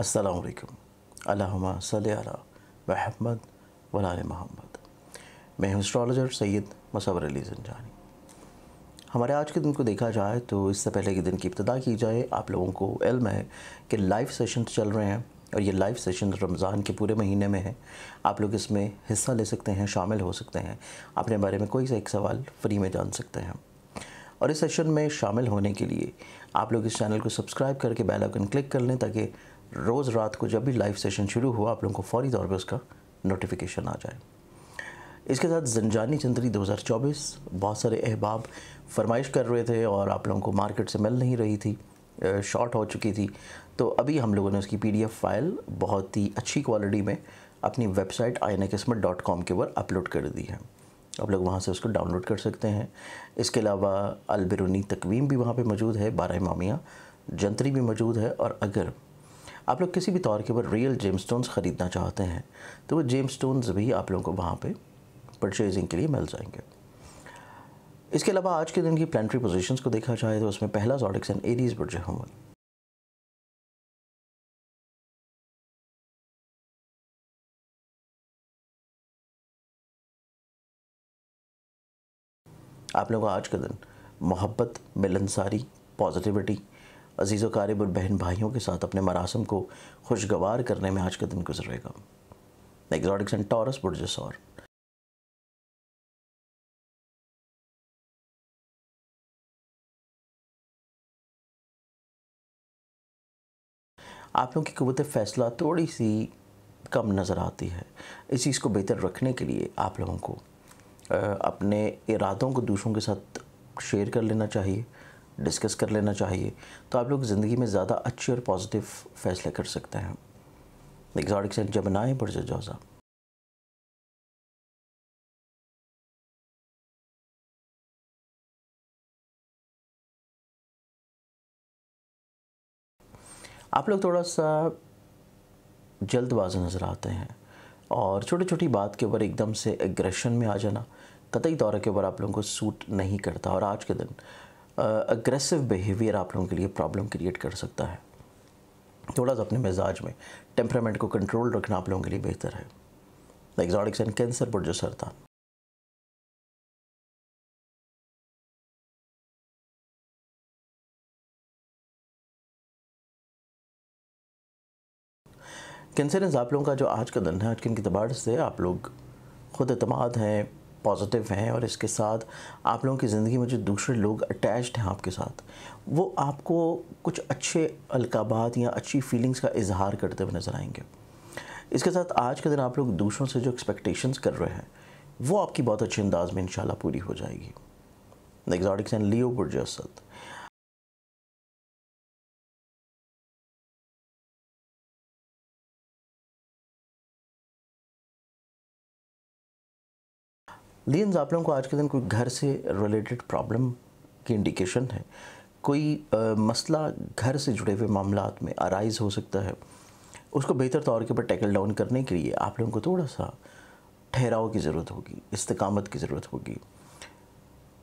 असलकम अल्लाहुम्मा सल महमद वलाल महमद मैं हूँ सैयद मसवर अली जनजानी हमारे आज के दिन को देखा जाए तो इससे पहले के दिन की इब्तदा की जाए आप लोगों को इल्म है कि लाइव सेशन चल रहे हैं और ये लाइव सेशन रमज़ान के पूरे महीने में है आप लोग इसमें हिस्सा ले सकते हैं शामिल हो सकते हैं अपने बारे में कोई सा एक सवाल फ्री में जान सकते हैं और इस सेशन में शामिल होने के लिए आप लोग इस चैनल को सब्सक्राइब करके बेल आइकन क्लिक कर लें ताकि रोज़ रात को जब भी लाइव सेशन शुरू हुआ आप लोगों को फौरी तौर पर उसका नोटिफिकेशन आ जाए इसके साथ जनजानी चंद्री 2024 बहुत सारे अहबाब फरमाइश कर रहे थे और आप लोगों को मार्केट से मिल नहीं रही थी शॉर्ट हो चुकी थी तो अभी हम लोगों ने उसकी पी फाइल बहुत ही अच्छी क्वालिटी में अपनी वेबसाइट आई के ऊपर अपलोड कर दी है आप लोग वहाँ से उसको डाउनलोड कर सकते हैं इसके अलावा अलबरूनी तकवीम भी वहाँ पे मौजूद है बारह मामिया जंतरी भी मौजूद है और अगर आप लोग किसी भी तौर के ऊपर रियल जेम स्टोन्स ख़रीदना चाहते हैं तो वो जेम स्टोन्स भी आप लोगों को वहाँ पर परचेजिंग के लिए मिल जाएंगे इसके अलावा आज के दिन की प्लानी पोजीशंस को देखा जाए तो उसमें पहला जॉडिक्स एंड एरीज बुरज हमल आप लोगों को आज का दिन मोहब्बत मिलनसारी पॉजिटिविटी अजीज़ वारब और बहन भाइयों के साथ अपने मरासम को खुशगवार करने में आज का दिन गुजरेगा एग्जॉटिक्स एंड टॉरस बुर्जस और आप लोगों की कुत फ़ैसला थोड़ी सी कम नज़र आती है इस चीज़ को बेहतर रखने के लिए आप लोगों को अपने इरादों को दूसरों के साथ शेयर कर लेना चाहिए डिस्कस कर लेना चाहिए तो आप लोग ज़िंदगी में ज़्यादा अच्छे और पॉजिटिव फैसले कर सकते हैं एग्जॉटिक सेंट जब ना है बुरज जौज़ा आप लोग थोड़ा सा जल्दबाज नज़र आते हैं और छोटी छोटी बात के ऊपर एकदम से एग्रेशन में आ जाना कतई दौरे के ऊपर आप लोगों को सूट नहीं करता और आज के दिन अग्रेसिव बिहेवियर आप लोगों के लिए प्रॉब्लम क्रिएट कर सकता है थोड़ा सा अपने मिजाज में टेम्परामेंट को कंट्रोल रखना आप लोगों के लिए बेहतर है एग्जॉटिक्स एंड कैंसर पर जो सर था कैंसरेंस आप लोगों का जो आज का दिन है आज की इनकी तबाड़ से आप लोग खुद अतमाद हैं पॉजिटिव हैं और इसके साथ आप लोगों की ज़िंदगी में जो दूसरे लोग अटैच्ड हैं आपके साथ वो आपको कुछ अच्छे अलकाबात या अच्छी फीलिंग्स का इजहार करते हुए नज़र आएंगे इसके साथ आज के दिन आप लोग दूसरों से जो एक्सपेक्टेशंस कर रहे हैं वो आपकी बहुत अच्छे अंदाज में इन पूरी हो जाएगी एग्जॉटिक्स एंड लियो गुर्जर लेकिन आप लोगों को आज के दिन कोई घर से रिलेटेड प्रॉब्लम की इंडिकेशन है कोई आ, मसला घर से जुड़े हुए मामला में अराइज हो सकता है उसको बेहतर तौर के ऊपर टैकल डाउन करने के लिए आप लोगों को थोड़ा सा ठहराव की ज़रूरत होगी इस्तकामत की ज़रूरत होगी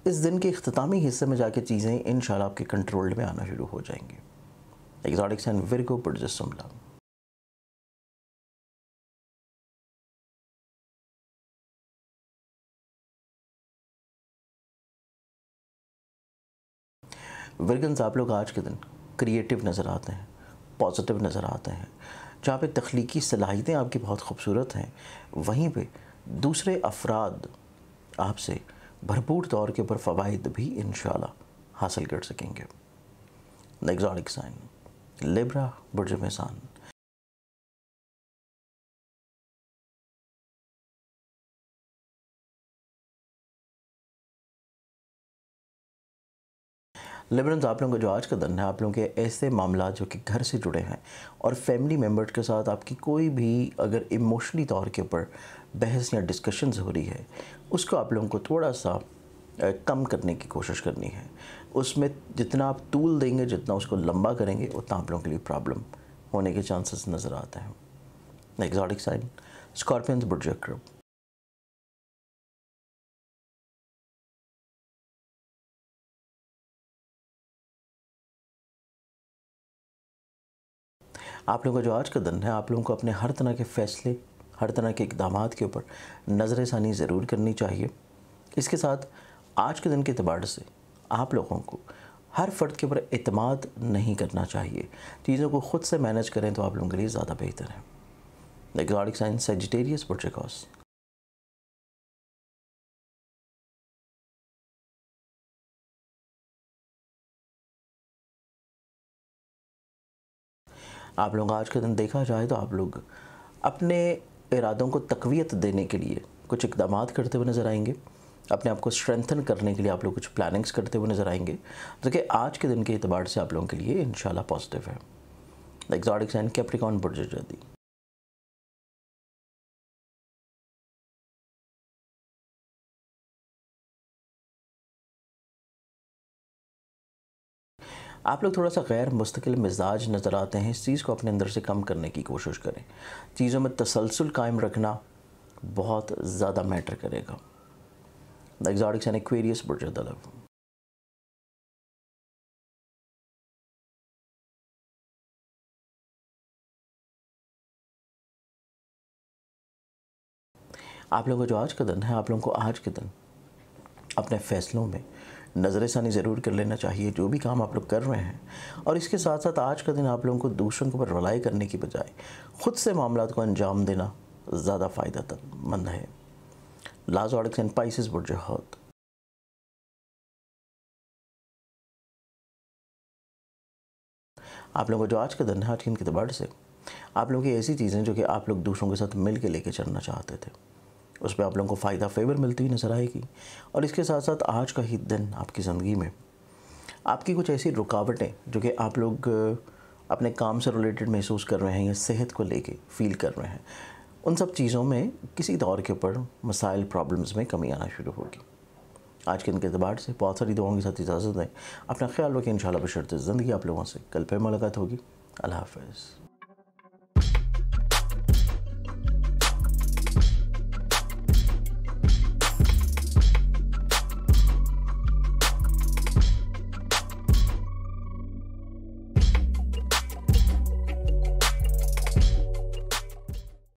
इस दिन के अख्तामी हिस्से में जाके चीज़ें इन आपके कंट्रोल में आना शुरू हो जाएंगे एग्जॉटिक्स एंड विरगो पुट जस्ट वर्गन्स आप लोग आज के दिन क्रिएटिव नज़र आते हैं पॉजिटिव नज़र आते हैं जहाँ पे तख्लीकी सलाहियतें आपकी बहुत खूबसूरत हैं वहीं पे दूसरे अफराद आपसे भरपूर तौर के ऊपर फ़वाद भी इन हासिल कर सकेंगे नेक्जॉनिक साइन लेब्रा बुरजमसान लिबरेंस तो आप लोगों का जो आज का दिन है आप लोगों के ऐसे मामला जो कि घर से जुड़े हैं और फैमिली मेम्बर के साथ आपकी कोई भी अगर इमोशनली तौर के ऊपर बहस या डिस्कशंस हो रही है उसको आप लोगों को थोड़ा सा कम करने की कोशिश करनी है उसमें जितना आप तूल देंगे जितना उसको लंबा करेंगे उतना आप लोगों के लिए प्रॉब्लम होने के चांसेस नज़र आते हैं एग्जॉटिक साइन स्कॉर्पियंस बुर्जा आप लोगों का जो आज का दिन है आप लोगों को अपने हर तरह के फैसले हर तरह के इकदाम के ऊपर नज़र षानी ज़रूर करनी चाहिए इसके साथ आज के दिन के अतबार से आप लोगों को हर फर्द के ऊपर अतमाद नहीं करना चाहिए चीज़ों को ख़ुद से मैनेज करें तो आप लोगों के लिए ज़्यादा बेहतर है एग्जॉटिक साइंस सेजिटेरियस प्रोटेकॉस आप लोग आज के दिन देखा जाए तो आप लोग अपने इरादों को तकवीत देने के लिए कुछ इकदाम करते हुए नज़र आएंगे अपने आप को स्ट्रेंथन करने के लिए आप लोग कुछ प्लानिंग्स करते हुए नज़र आएंगे जो कि आज के दिन के अतबार से आप लोगों के लिए इन पॉजिटिव है एग्जॉटिक्स एंड कैप्रिकॉन बुर्ज आप लोग थोड़ा सा गैर मुस्तकिल मिजाज नज़र आते हैं इस चीज़ को अपने अंदर से कम करने की कोशिश करें चीज़ों में तसलसल कायम रखना बहुत ज़्यादा मैटर करेगा एग्जॉटिक्स एंड एक्वेरियस बुर्ज तलब आप लोगों को जो आज का दिन है आप लोगों को आज के दिन अपने फ़ैसलों में नज़र ज़रूर कर लेना चाहिए जो भी काम आप लोग कर रहे हैं और इसके साथ साथ आज का दिन आप लोगों को दूसरों के ऊपर रलाई करने की बजाय ख़ुद से मामला को अंजाम देना ज़्यादा फायदा मंद है लाज ऑर्डक्स एंड पाइसिस बुरजहत आप लोगों को जो आज का दिन है आज के इनके से आप लोगों की ऐसी चीज़ें जो कि आप लोग दूसरों के साथ मिल के लेके चलना चाहते थे उसमें आप लोगों को फ़ायदा फेवर मिलती हुई नज़र आएगी और इसके साथ साथ आज का ही दिन आपकी ज़िंदगी में आपकी कुछ ऐसी रुकावटें जो कि आप लोग अपने काम से रिलेटेड महसूस कर रहे हैं या सेहत को लेके फील कर रहे हैं उन सब चीज़ों में किसी दौर के ऊपर मसाइल प्रॉब्लम्स में कमी आना शुरू होगी आज के इनके अतबार से बहुत सारी दुआओं के साथ इजाज़त दें अपना ख्याल रखें इन शाला बशरत ज़िंदगी आप लोगों से कल पर मुलाकात होगी अल्लाह हाफिज़